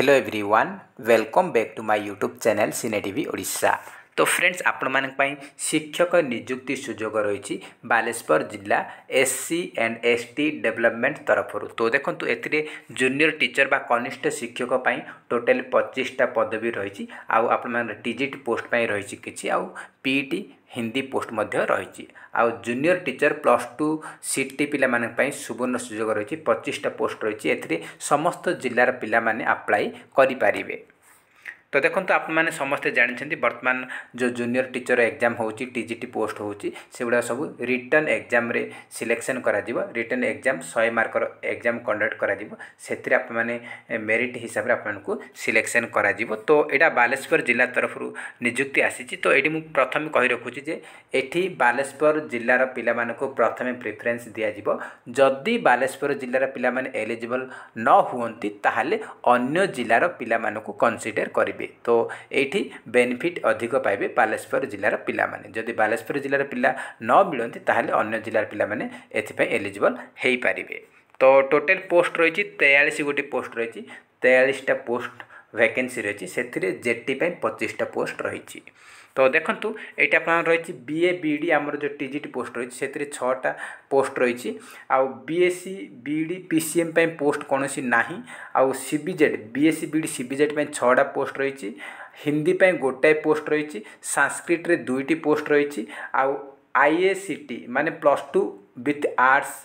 hello everyone welcome back to my YouTube channel cine T Odisha তো friends ଆପଣମାନଙ୍କ ପାଇଁ ଶିକ୍ଷକ ନିଯୁକ୍ତି ସୁଯୋଗ ରହିଛି ବାଲେଶ୍ୱର ଜିଲ୍ଲା S C and S T development ତରଫରୁ ତ ଦେଖନ୍ତୁ ଏଥିରେ ଜୁନିୟର ଟିଚର ବା କନିଷ୍ଠ ଶିକ୍ଷକ ପାଇଁ ଟୋଟାଲ ପଚିଶଟା ପଦବୀ ରହିଛି ଆଉ ଆପଣମାନେ ଟି ଜି ଟି ପୋଷ୍ଟ ପାଇଁ ରହିଛି କିଛି ଆଉ ପି ଟି ହିନ୍ଦୀ ପୋଷ୍ଟ ମଧ୍ୟ ରହିଛି ଆଉ junior teacher plus two C T ପିଲାମାନଙ୍କ ପାଇଁ ସୁବର୍ଣ୍ଣ ସୁଯୋଗ ରହିଛି ପଚିଶଟା ପୋଷ୍ଟ ରହିଛି ଏଥିରେ ସମସ୍ତ ଜିଲ୍ଲାର ପିଲାମାନେ ଆପ୍ଲାଏ କରିପାରିବେ তো দেখନ୍ତୁ ଆପଣମାନେ ସମସ୍ତେ ଜାଣିଛନ୍ତି ବର୍ତ୍ତମାନ ଯେଉଁ ଜୁନିୟର ଟିଚର ଏକ୍ଜାମ୍ ହେଉଛି ଟି ଜି ଟି ପୋଷ୍ଟ ହେଉଛି ସେଗୁଡ଼ା ସବୁ ରିଟର୍ନ ଏକ୍ଜାମ୍ରେ ସିଲେକ୍ସନ୍ କରାଯିବ ରିଟର୍ନ ଏକ୍ଜାମ୍ ଶହେ ମାର୍କର ଏକ୍ଜାମ୍ କଣ୍ଡକ୍ଟ କରାଯିବ ସେଥିରେ ଆପଣମାନେ ମେରିଟ୍ ହିସାବରେ ଆପଣଙ୍କୁ ସିଲେକ୍ସନ୍ କରାଯିବ ତ ଏଇଟା ବାଲେଶ୍ୱର ଜିଲ୍ଲା ତରଫରୁ ନିଯୁକ୍ତି ଆସିଛି ତ ଏଇଠି ମୁଁ ପ୍ରଥମେ କହି ରଖୁଛି ଯେ ଏଠି ବାଲେଶ୍ୱର ଜିଲ୍ଲାର ପିଲାମାନଙ୍କୁ ପ୍ରଥମେ ପ୍ରିଫରେନ୍ସ ଦିଆଯିବ ଯଦି ବାଲେଶ୍ୱର ଜିଲ୍ଲାର ପିଲାମାନେ ଏଲିଜିବଲ୍ ନ ହୁଅନ୍ତି ତାହେଲେ ଅନ୍ୟ ଜିଲ୍ଲାର ପିଲାମାନଙ୍କୁ କନସିଡ଼ର କରିବେ ପାଇବେ ତ ଏଇଠି ବେନିଫିଟ୍ ଅଧିକ ପାଇବେ ବାଲେଶ୍ୱର ଜିଲ୍ଲାର ପିଲାମାନେ ଯଦି ବାଲେଶ୍ୱର ଜିଲ୍ଲାର ପିଲା ନ ମିଳନ୍ତି ତାହେଲେ ଅନ୍ୟ ଜିଲ୍ଲାର ପିଲାମାନେ ଏଥିପାଇଁ ଏଲିଜିବଲ୍ ହୋଇପାରିବେ ତ ଟୋଟାଲ୍ ପୋଷ୍ଟ ରହିଛି ତେୟାଳିଶ ଗୋଟି ପୋଷ୍ଟ ରହିଛି ତେୟାଳିଶଟା ପୋଷ୍ଟ ଭ୍ୟାକେନ୍ସି ରହିଛି ସେଥିରେ ଜେଟି ପାଇଁ ପଚିଶଟା ପୋଷ୍ଟ ରହିଛି তো ଦେଖନ୍ତୁ ଏଇଠି ଆପଣଙ୍କର ରହିଛି ବି ଏ ବି ଡ଼ି ଆମର ଯେଉଁ ଟି ଜି ଟି ପୋଷ୍ଟ ରହିଛି ସେଥିରେ ଛଅଟା ପୋଷ୍ଟ ରହିଛି ଆଉ B S C B D P C M ପାଇଁ ପୋଷ୍ଟ କୌଣସି ନାହିଁ ଆଉ C B Z B S C B D C B Z ପାଇଁ ଛଅଟା ପୋଷ୍ଟ ରହିଛି ହିନ୍ଦୀ ପାଇଁ ଗୋଟାଏ ପୋଷ୍ଟ ରହିଛି ସାଂସ୍କ୍ରିଟ୍ରେ ଦୁଇଟି ପୋଷ୍ଟ ରହିଛି ଆଉ ଆଇ ଏ ସି ଟି ମାନେ ପ୍ଲସ୍ ଟୁ ୱିଥ୍ ଆର୍ଟ୍ସ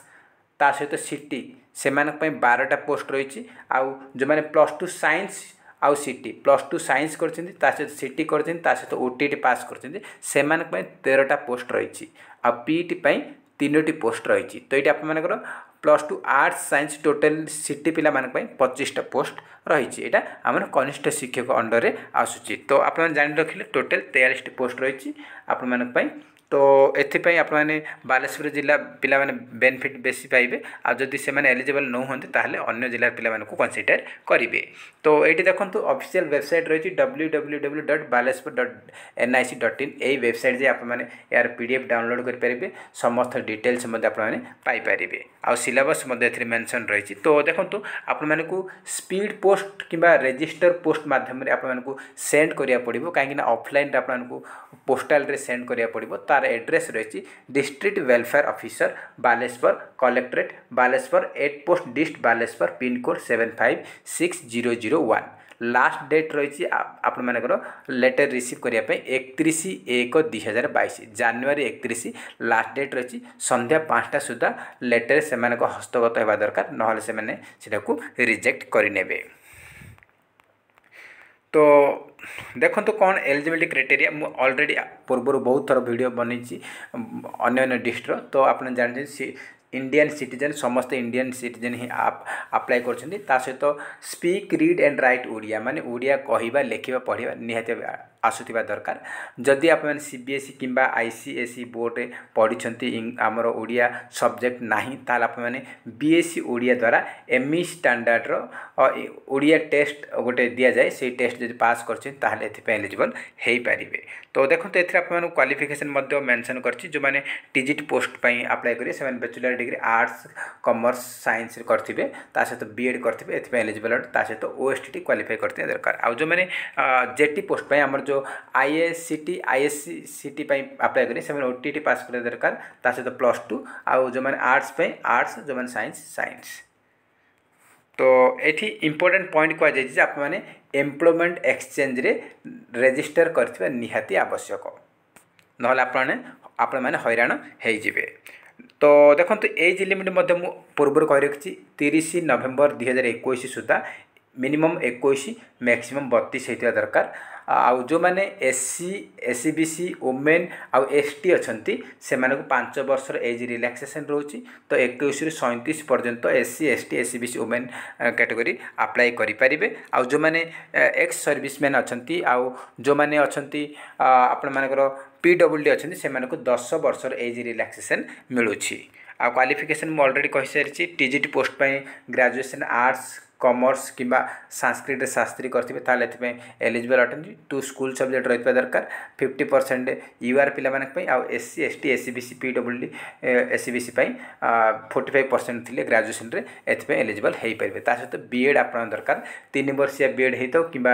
ତା ସହିତ ସି ଟି ସେମାନଙ୍କ ପାଇଁ ବାରଟା ପୋଷ୍ଟ ରହିଛି ଆଉ ଯେଉଁମାନେ ପ୍ଲସ୍ ଟୁ ସାଇନ୍ସ ଆଉ C T plus two science କରିଛନ୍ତି ତା ସହିତ ସି ଟି କରିଛନ୍ତି ତା ସହିତ ଓ ଟି ପାସ୍ କରିଛନ୍ତି ସେମାନଙ୍କ ପାଇଁ ତେରଟା ପୋଷ୍ଟ ରହିଛି ଆଉ ପି ଟି ପାଇଁ ତିନୋଟି ପୋଷ୍ଟ ରହିଛି ତ ଏଇଟା ଆପଣମାନଙ୍କର plus two arts science total C T ପିଲାମାନଙ୍କ ପାଇଁ ପଚିଶଟା ପୋଷ୍ଟ ରହିଛି ଏଇଟା ଆମର କନିଷ୍ଠ ଶିକ୍ଷକ ଅଣ୍ଡରରେ ଆସୁଛି ତ ଆପଣମାନେ ଜାଣି ରଖିଲେ ଟୋଟାଲ୍ ତେୟାଳିଶଟି ପୋଷ୍ଟ ରହିଛି ଆପଣମାନଙ୍କ ପାଇଁ তো ଏଥିପାଇଁ ଆପଣମାନେ ବାଲେଶ୍ୱର ଜିଲ୍ଲା ପିଲାମାନେ ବେନିଫିଟ୍ ବେଶୀ ପାଇବେ ଆଉ ଯଦି ସେମାନେ ଏଲିଜିବଲ୍ ନ ହୁଅନ୍ତି ତାହେଲେ ଅନ୍ୟ ଜିଲ୍ଲାର ପିଲାମାନଙ୍କୁ କନସିଡ଼ର କରିବେ ତ ଏଇଠି ଦେଖନ୍ତୁ ଅଫିସିଆଲ୍ ୱେବସାଇଟ୍ ରହିଛି W W W dot Balasore dot N I C dot in ଏଇ ୱେବସାଇଟ୍ ଯାଇ ଆପଣମାନେ ଏହାର ପି ଡି ଏଫ୍ ଡାଉନଲୋଡ଼୍ କରିପାରିବେ ସମସ୍ତ ଡିଟେଲ୍ସ ମଧ୍ୟ ଆପଣମାନେ ପାଇପାରିବେ ଆଉ ସିଲାବସ୍ ମଧ୍ୟ ଏଥିରେ ମେନସନ୍ ରହିଛି ତ ଦେଖନ୍ତୁ ଆପଣମାନଙ୍କୁ ସ୍ପିଡ୍ ପୋଷ୍ଟ କିମ୍ବା ରେଜିଷ୍ଟର ପୋଷ୍ଟ ମାଧ୍ୟମରେ ଆପଣମାନଙ୍କୁ ସେଣ୍ଡ କରିବାକୁ ପଡ଼ିବ କାହିଁକିନା ଅଫଲାଇନ୍ରେ ଆପଣମାନଙ୍କୁ ପୋଷ୍ଟାଲ୍ରେ ସେଣ୍ଡ କରିବାକୁ ପଡ଼ିବ ତା'ର তার এড্রেস রয়েছে district welfare officer Balasore collectorate Balasore at post dist Balasore pincode seven five six zero zero one last date ରହିଛି ଆପଣମାନଙ୍କର ଲେଟର୍ ରିସିଭ୍ କରିବା ପାଇଁ ଏକତିରିଶ ଏକ ଦୁଇ ହଜାର ବାଇଶ ଜାନୁଆରୀ ଏକତିରିଶ ଲାଷ୍ଟ ଡେଟ୍ ରହିଛି ସନ୍ଧ୍ୟା ପାଞ୍ଚଟା ସୁଦ୍ଧା ଲେଟର୍ ସେମାନଙ୍କ ହସ୍ତଗତ ହେବା ଦରକାର ନହେଲେ ସେମାନେ ସେଟାକୁ ରିଜେକ୍ଟ କରିନେବେ ତ ଦେଖନ୍ତୁ କ'ଣ ଏଲିଜିବିଲିଟି କ୍ରାଇଟେରିଆ ମୁଁ ଅଲରେଡ଼ି ପୂର୍ବରୁ ବହୁତ ଥର ଭିଡ଼ିଓ ବନେଇଛି ଅନ୍ୟ ଅନ୍ୟ ଡିଷ୍ଟ୍ର ତ ଆପଣ ଜାଣିଛନ୍ତି ସି ଇଣ୍ଡିଆନ୍ ସିଟିଜେନ୍ ସମସ୍ତେ ଇଣ୍ଡିଆନ୍ ସିଟିଜେନ୍ ହିଁ ଆପ୍ଲାଏ କରୁଛନ୍ତି ତା ସହିତ speak read and write Odia ମାନେ ଓଡ଼ିଆ କହିବା ଲେଖିବା ପଢ଼ିବା ନିହାତି ଆସୁଥିବା ଦରକାର ଯଦି ଆପଣମାନେ ସି ବି ଏସ୍ ସି କିମ୍ବା ଆଇ ସି ଏସ୍ ଇ ବୋର୍ଡ଼ରେ ପଢ଼ିଛନ୍ତି ଆମର ଓଡ଼ିଆ ସବଜେକ୍ଟ ନାହିଁ ତାହେଲେ ଆପଣମାନେ ବି ଏସ୍ ସି ଓଡ଼ିଆ ଦ୍ୱାରା ଏମ୍ ଇ ଷ୍ଟାଣ୍ଡାର୍ଡ଼ର ଓଡ଼ିଆ ଟେଷ୍ଟ ଗୋଟେ ଦିଆଯାଏ ସେଇ ଟେଷ୍ଟ ଯଦି ପାସ୍ କରିଛନ୍ତି ତାହେଲେ ଏଥିପାଇଁ ଏଲିଜିବଲ୍ ହେଇପାରିବେ ତ ଦେଖନ୍ତୁ ଏଥିରେ ଆପଣମାନଙ୍କୁ କ୍ୱାଲିଫିକେସନ୍ ମଧ୍ୟ ମେନ୍ସନ୍ କରିଛି ଯେଉଁମାନେ ଟିଜିଟ୍ ପୋଷ୍ଟ ପାଇଁ ଆପ୍ଲାଏ କରିବେ ସେମାନେ ବ୍ୟାଚୁଲାର୍ ଡିଗ୍ରୀ ଆର୍ଟ୍ସ କମର୍ସ ସାଇନ୍ସରେ କରିଥିବେ ତା ସହିତ ବି ଏଡ଼୍ କରିଥିବେ ଏଥିପାଇଁ ଏଲିଜିବଲ୍ ତା ସହିତ ଓ ଏସ୍ ଟି ଟି କ୍ୱାଲିଫାଏ କରିଥିବା ଦରକାର ଆଉ ଯେଉଁମାନେ ଜେ ଟି ପୋଷ୍ଟ ପାଇଁ ଆମର ଯେଉଁ जो I A C T I S C C T apply करेंगे से ओ टी टी पास करा दरकार ता सहित प्लस टू आउ जो आर्ट्स आर्ट्स जो सैंस सैंस तो ये इम्पोर्टाट पॉइंट कहुई आपने एम्प्लयमेंट एक्सचेंज रे रेजिस्टर कर निहाती आवश्यक নহলে আপনার আপনার হইরাণ হয়ে যাবে তো দেখুন এজ লিমিট মু পূর্ব রাখি তিরিশ নভেম্বর দুই হাজার একুশ সুদ্ধা মিনিমম একুশ ম্যাক্সিমম বতিশ হয়ে দরকার ଆଉ ଯେଉଁମାନେ S C S C B C women ଆଉ ଏସ୍ ଟି ଅଛନ୍ତି ସେମାନଙ୍କୁ ପାଞ୍ଚ ବର୍ଷର ଏଜ୍ ରିଲାକ୍ସେସନ୍ ରହୁଛି ତ ଏକୋଇଶରୁ ସଇଁତିରିଶ ପର୍ଯ୍ୟନ୍ତ S C S T S C B C women category apply କରିପାରିବେ ଆଉ ଯେଉଁମାନେ ଏକ୍ସ ସର୍ଭିସମ୍ୟାନ୍ ଅଛନ୍ତି ଆଉ ଯେଉଁମାନେ ଅଛନ୍ତି ଆପଣମାନଙ୍କର ପି ଡବ୍ଲୁ ଡି ଅଛନ୍ତି ସେମାନଙ୍କୁ ଦଶ ବର୍ଷର ଏଜ୍ ରିଲାକ୍ସେସନ୍ ମିଳୁଛି ଆଉ କ୍ୱାଲିଫିକେସନ୍ ମୁଁ ଅଲରେଡ଼ି କହିସାରିଛି ଟି ଜି ଟି ପୋଷ୍ଟ ପାଇଁ ଗ୍ରାଜୁଏସନ୍ ଆର୍ଟ୍ସ কমর্স কিংবা সাংস্ক্রিটে শাস্ত্রী করবে তাহলে এতে এলিজিবল অটেন্ট টু স্কুল সবজেক্ট রয়েছে দরকার ফিফটি পরসেন্ট ইউআর পিলামানঙ্ক আউ SC ST SEBC PWD SEBC forty five percent থিলে গ্রাজুয়েসনরে এতে এলিজিবল হয়ে পারবে তা সহ বিএড আপনার দরকার তিন বর্ষিয়া বিএড হয়ে কিংবা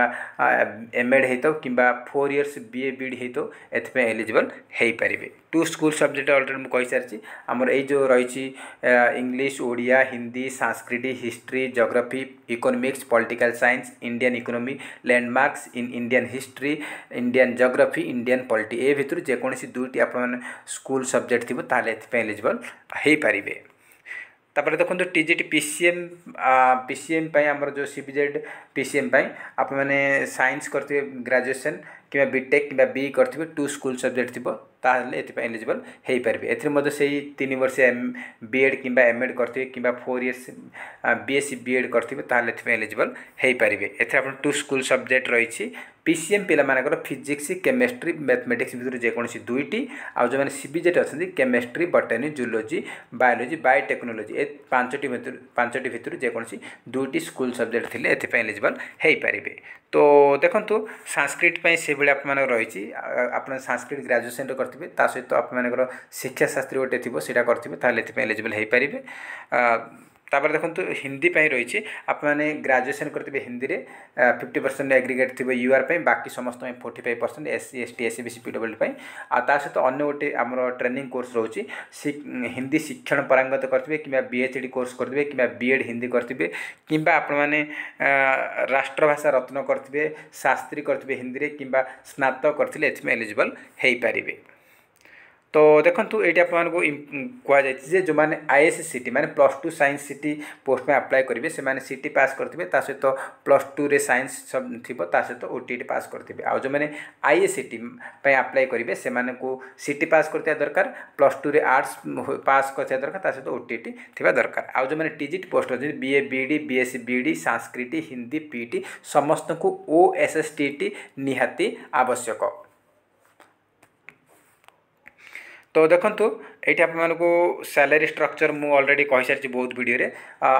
এমএড হয়ে কিংবা ফোর ইয়ার্স বিএ বিএড হয়ে এতে এলিজিবল হয়ে পারবে টু স্কুল সবজেক্ট অলরেডি ମୁଁ କହିସାରିଛି ଆମର ଏଇ ଯେଉଁ ରହିଛି English Odia Hindi Sanskrit history geography economics political science Indian economy landmarks in Indian history Indian geography Indian polity এ ভিতর যেকোনসি দুইটি আপনার স্কুল সবজেক্ট থাকবে তাহলে এথিপাই এলিজিবল হয়ে পারে তাপরে দেখুন টিজিটি পিসিএম পিসিএম পাই আমার যে সিবিজেড পিসিএম পাই আপনার সায়েন্স করতে গ্রাজুয়েসন কিংবা বিটেক কিংবা বি করতে টু স্কুল সবজেক্ট থাকবে ତାହେଲେ ଏଥିପାଇଁ ଏଲିଜିବଲ୍ ହୋଇପାରିବେ ଏଥିରେ ମଧ୍ୟ ସେଇ ତିନି ବର୍ଷିଆ ବି ଏଡ଼୍ କିମ୍ବା ଏମ୍ ଏଡ଼୍ କରିଥିବେ କିମ୍ବା four years B S C B Ed କରିଥିବେ ତାହେଲେ ଏଥିପାଇଁ ଏଲିଜିବଲ୍ ହୋଇପାରିବେ ଏଥିରେ ଆପଣ ଟୁ ସ୍କୁଲ୍ ସବଜେକ୍ଟ ରହିଛି ପି ସି ଏମ୍ ପିଲାମାନଙ୍କର ଫିଜିକ୍ସ କେମିଷ୍ଟ୍ରି ମ୍ୟାଥମେଟିକ୍ସ ଭିତରୁ ଯେକୌଣସି ଦୁଇଟି ଆଉ ଯେଉଁମାନେ ସି ବି ଜେଟ୍ ଅଛନ୍ତି chemistry botany zoology biology biotechnology ଏ ପାଞ୍ଚଟି ଭିତରୁ ପାଞ୍ଚଟି ଭିତରୁ ଯେକୌଣସି ଦୁଇଟି ସ୍କୁଲ୍ ସବଜେକ୍ଟ ଥିଲେ ଏଥିପାଇଁ ଏଲିଜିବଲ୍ ହୋଇପାରିବେ ତ ଦେଖନ୍ତୁ ସାଂସ୍କ୍ରିଟ୍ ପାଇଁ ସେଭଳି ଆପଣମାନଙ୍କର ରହିଛି ଆପଣ ସାଂସ୍କ୍ରିଟ୍ ଗ୍ରାଜୁଏସନ୍ରେ କରିଥିବେ ତା ସହିତ ଆପଣମାନଙ୍କର ଶିକ୍ଷାଶାସ୍ତ୍ରୀ ଗୋଟେ ଥିବ ସେଇଟା କରିଥିବେ ତାହେଲେ ଏଥିପାଇଁ ଏଲିଜିବଲ୍ ହୋଇପାରିବେ ତାପରେ ଦେଖନ୍ତୁ ହିନ୍ଦୀ ପାଇଁ ରହିଛି ଆପଣମାନେ ଗ୍ରାଜୁଏସନ୍ କରିଥିବେ ହିନ୍ଦୀରେ ଫିଫ୍ଟି ପରସେଣ୍ଟ ଆଗ୍ରିଗେଟ୍ ଥିବ ୟୁ ଆର୍ ପାଇଁ ବାକି ସମସ୍ତ ପାଇଁ forty five percent S C S T S C B C P W ପାଇଁ ଆଉ ତା ସହିତ ଅନ୍ୟ ଗୋଟେ ଆମର ଟ୍ରେନିଂ କୋର୍ସ ରହୁଛି ହିନ୍ଦୀ ଶିକ୍ଷଣ ପରାଙ୍ଗତ କରିଥିବେ କିମ୍ବା ବି ଏଚ୍ ଡ଼ି କୋର୍ସ କରିଥିବେ କିମ୍ବା ବି ଏଡ଼୍ ହିନ୍ଦୀ କରିଥିବେ କିମ୍ବା ଆପଣମାନେ ରାଷ୍ଟ୍ରଭାଷା ରତ୍ନ କରିଥିବେ ଶାସ୍ତ୍ରୀ କରିଥିବେ ହିନ୍ଦୀରେ କିମ୍ବା ସ୍ନାତକ କରିଥିଲେ ଏଥିପାଇଁ ଏଲିଜିବଲ୍ ହୋଇପାରିବେ তো দেখন্তু এইটি আপনার কুযাই যে যে আইএস সিটি মানে plus two science CT post পাই আপ্লাই করবে সে সিটি পাস করতে তা সহ প্লস টুরে সাইন্স থাকবে তা সহ ওটিইটি পাস করতে আনে আইএস সিটি আপ্লাই করবে সে সিটি পাস করতে দরকার প্লস টুরে আর্টস পাস করতে দরকার তা সহ ওটিইটি থাকা দরকার আনে টিজিট পোস্ট অনেক বিএ বিডি বিএসসি বিডি সংস্কৃতি হিন্দি পিটি সমস্ত ওএসএসটিটি নিহতি আবশ্যক ତ ଦେଖନ୍ତୁ ଏଇଠି ଆପଣମାନଙ୍କୁ ସାଲାରୀ ଷ୍ଟ୍ରକ୍ଚର୍ ମୁଁ ଅଲରେଡ଼ି କହିସାରିଛି ବହୁତ ଭିଡ଼ିଓରେ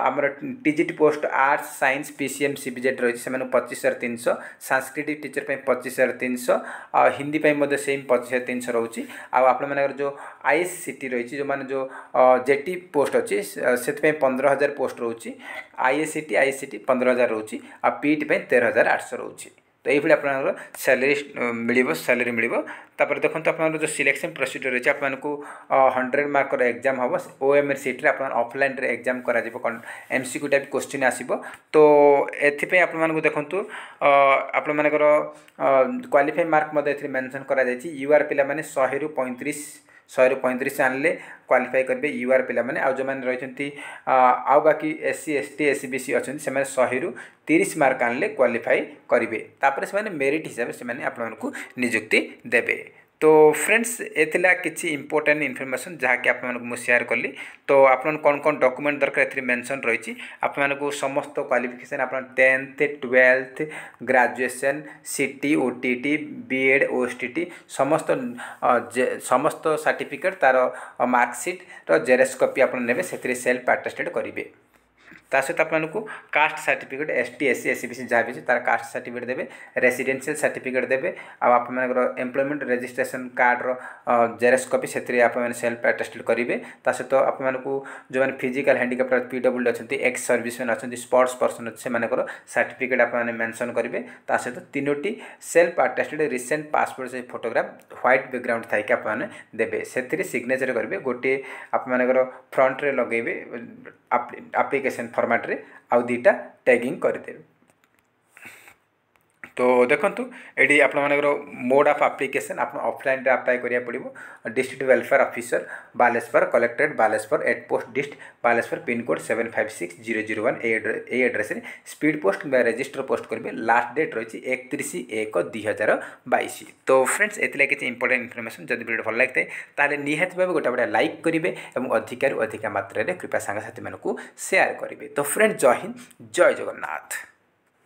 ଆମର T G T post arts science P C M C B Z ରହିଛି ସେମାନଙ୍କୁ ପଚିଶ ହଜାର ତିନିଶହ ସାଂସ୍କ୍ରିଟ ଟିଚର୍ ପାଇଁ ପଚିଶ ହଜାର ତିନିଶହ ଆଉ ହିନ୍ଦୀ ପାଇଁ ମଧ୍ୟ ସେମ୍ ପଚିଶ ହଜାର ତିନିଶହ ରହୁଛି ଆଉ ଆପଣମାନଙ୍କର ଯେଉଁ ଆଇ ଏସ୍ ସି ଟି ରହିଛି ଯେଉଁମାନେ ଯେଉଁ ଜେଟି ପୋଷ୍ଟ ଅଛି ସେଥିପାଇଁ ପନ୍ଦର ହଜାର ପୋଷ୍ଟ ରହୁଛି I S C T I S C T ପନ୍ଦର ହଜାର ରହୁଛି ଆଉ ପିଇଟି ପାଇଁ ତେର ହଜାର ଆଠଶହ ରହୁଛି ତ ଏଇଭଳି ଆପଣଙ୍କର ସାଲେରୀ ମିଳିବ ସାଲେରୀ ମିଳିବ ତାପରେ ଦେଖନ୍ତୁ ଆପଣଙ୍କର ଯେଉଁ ସିଲେକ୍ସନ୍ ପ୍ରୋସିଡ଼ିଓର ଅଛି ଆପଣମାନଙ୍କୁ ହଣ୍ଡ୍ରେଡ଼ ମାର୍କର ଏକ୍ଜାମ୍ ହେବ ଓ ଏମ୍ ଏଲ୍ ସିଟ୍ରେ ଆପଣ ଅଫଲାଇନ୍ରେ ଏକ୍ଜାମ୍ କରାଯିବ M C Q type question ଆସିବ ତ ଏଥିପାଇଁ ଆପଣମାନଙ୍କୁ ଦେଖନ୍ତୁ ଆପଣମାନଙ୍କର କ୍ୱାଲିଫାଇ ମାର୍କ ମଧ୍ୟ ଏଥିରେ ମେନ୍ସନ୍ କରାଯାଇଛି ୟୁ ଆର୍ ପିଲାମାନେ ଶହେରୁ ପଇଁତିରିଶ ଶହେରୁ ପଇଁତିରିଶ ଆଣିଲେ କ୍ୱାଲିଫାଏ କରିବେ ୟୁ ଆର୍ ପିଲାମାନେ ଆଉ ଯେଉଁମାନେ ରହିଛନ୍ତି ଆଉ ବାକି S C S T S C B C ଅଛନ୍ତି ସେମାନେ ଶହେରୁ ତିରିଶ ମାର୍କ ଆଣିଲେ କ୍ୱାଲିଫାଏ କରିବେ ତାପରେ ସେମାନେ ମେରିଟ୍ ହିସାବରେ ସେମାନେ ଆପଣମାନଙ୍କୁ ନିଯୁକ୍ତି ଦେବେ তো ଫ୍ରେଣ୍ଡସ୍ ଏ ଥିଲା କିଛି ଇମ୍ପୋର୍ଟାଣ୍ଟ ଇନଫର୍ମେସନ୍ ଯାହାକି ଆପଣମାନଙ୍କୁ ମୁଁ ସେୟାର କଲି ତ ଆପଣଙ୍କୁ କ'ଣ କ'ଣ ଡକୁମେଣ୍ଟ ଦରକାର ଏଥିରେ ମେନସନ୍ ରହିଛି ଆପଣମାନଙ୍କୁ ସମସ୍ତ କ୍ୱାଲିଫିକେସନ୍ ଆପଣ tenth twelfth graduation C T ଓ ଟି ଟି ବି ଏଡ଼୍ ଓ ଏସ୍ ଟି ଟି ସମସ୍ତ ସମସ୍ତ ସାର୍ଟିଫିକେଟ୍ ତା'ର ମାର୍କସିଟ୍ର ଜେରେକ୍ସ କପି ଆପଣ ନେବେ ସେଥିରେ ସେଲ୍ଫ ଆଟେଷ୍ଟେଡ଼୍ କରିବେ सहित आपको caste certificate S T S C S C जहाँ भी तार कास्ट सार्टिफिकेट देते रेसीडेनसील सार्टिफिकेट देते आपर एम्प्लयमेंट रेजिट्रेसन कार्डर जेरेस् कपी से आप सेल्फ एटेस्टेड करेंगे सहित आप जो मैंने फिजिकाल हेंडिकाप्ट पीडब्ल्यू अच्छे एक्स सर्विसमैन अच्छा स्पोर्ट्स पर्सन अच्छे सार्टिफिकेट आपने मेनसन करेंगे सहित तीनोट सेल्फ आटेस्टेड रिसेंट पासपोर्ट से फोटोग्राफ ह्वैट बैकग्राउंड थी आप देते से सिग्नेचर करेंगे गोटे आप फ्रंट्रे लगे आप्लिकेसन फर्म ଫର୍ମାଟ୍ରେ ଆଉ ଦୁଇଟା ଟ୍ୟାଗିଂ କରିଦେବେ তো ଦେଖନ୍ତୁ ଏଠି ଆପଣମାନଙ୍କର ମୋଡ଼ ଅଫ୍ ଆପ୍ଲିକେସନ୍ ଆପଣ ଅଫ୍ଲାଇନ୍ରେ ଆପ୍ଲାଏ କରିବାକୁ ପଡ଼ିବ district welfare officer Baleswar collectorate Baleswar head post dist Baleswar pin code seven five six zero zero one ଏଇ ଆଡ୍ରେସ୍ରେ ସ୍ପିଡ୍ ପୋଷ୍ଟ ବା ରେଜିଷ୍ଟର ପୋଷ୍ଟ କରିବେ ଲାଷ୍ଟ ଡେଟ୍ ରହିଛି ଏକତିରିଶ ଏକ ଦୁଇ ହଜାର ବାଇଶ ତ ଫ୍ରେଣ୍ଡସ୍ ଏଥିଲାଗି କିଛି ଇମ୍ପୋର୍ଟାଣ୍ଟ ଇନଫର୍ମେସନ୍ ଯଦି ଭିଡ଼ିଓ ଭଲ ଲାଗିଥାଏ ତାହେଲେ ନିହାତି ଭାବେ ଗୋଟେ ଗୋଟେ ଲାଇକ୍ କରିବେ ଏବଂ ଅଧିକାରୁ ଅଧିକା ମାତ୍ରାରେ କୃପା ସାଙ୍ଗସାଥିମାନଙ୍କୁ ସେୟାର କରିବେ ତ ଫ୍ରେଣ୍ଡ ଜୟ ହିନ୍ଦ ଜୟ ଜଗନ୍ନାଥ